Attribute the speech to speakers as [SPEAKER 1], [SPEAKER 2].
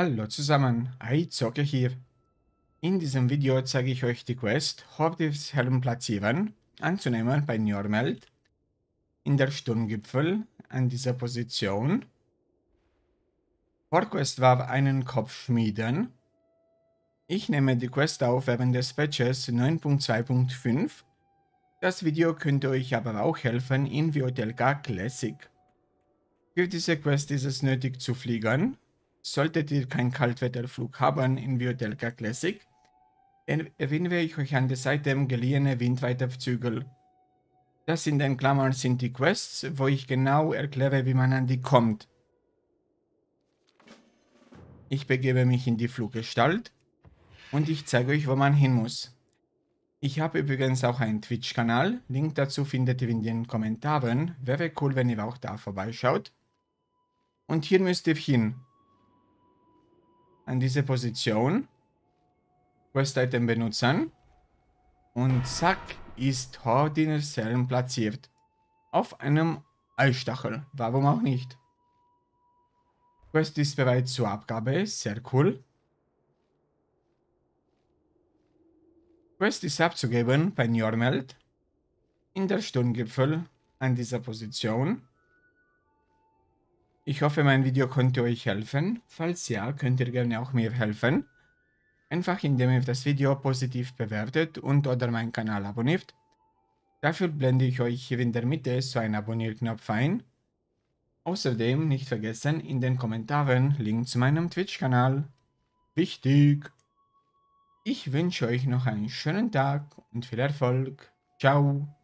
[SPEAKER 1] Hallo zusammen, iZocke hier. In diesem Video zeige ich euch die Quest Hortifs Helm platzieren, anzunehmen bei Njormeld, in der Sturmgipfel, an dieser Position. Vorquest war einen Kopf schmieden. Ich nehme die Quest auf während des Patches 9.2.5. Das Video könnte euch aber auch helfen in VOTLK Classic. Für diese Quest ist es nötig zu fliegen, Solltet ihr keinen Kaltwetterflug haben in Biotelka Classic, erwähne ich euch an der Seite geliehene Windweiterzügel. Das in den Klammern sind die Quests, wo ich genau erkläre, wie man an die kommt. Ich begebe mich in die Fluggestalt und ich zeige euch, wo man hin muss. Ich habe übrigens auch einen Twitch-Kanal, Link dazu findet ihr in den Kommentaren, wäre cool, wenn ihr auch da vorbeischaut. Und hier müsst ihr hin, an diese Position. Quest-Item benutzen. Und zack, ist Hordiner Serum platziert. Auf einem Eistachel. Warum auch nicht? Quest ist bereit zur Abgabe. Sehr cool. Quest ist abzugeben bei Njormeld. In der Sturmgipfel an dieser Position. Ich hoffe, mein Video konnte euch helfen. Falls ja, könnt ihr gerne auch mir helfen. Einfach indem ihr das Video positiv bewertet und oder meinen Kanal abonniert. Dafür blende ich euch hier in der Mitte so einen Abonnierknopf ein. Außerdem nicht vergessen, in den Kommentaren Link zu meinem Twitch-Kanal. Wichtig! Ich wünsche euch noch einen schönen Tag und viel Erfolg. Ciao!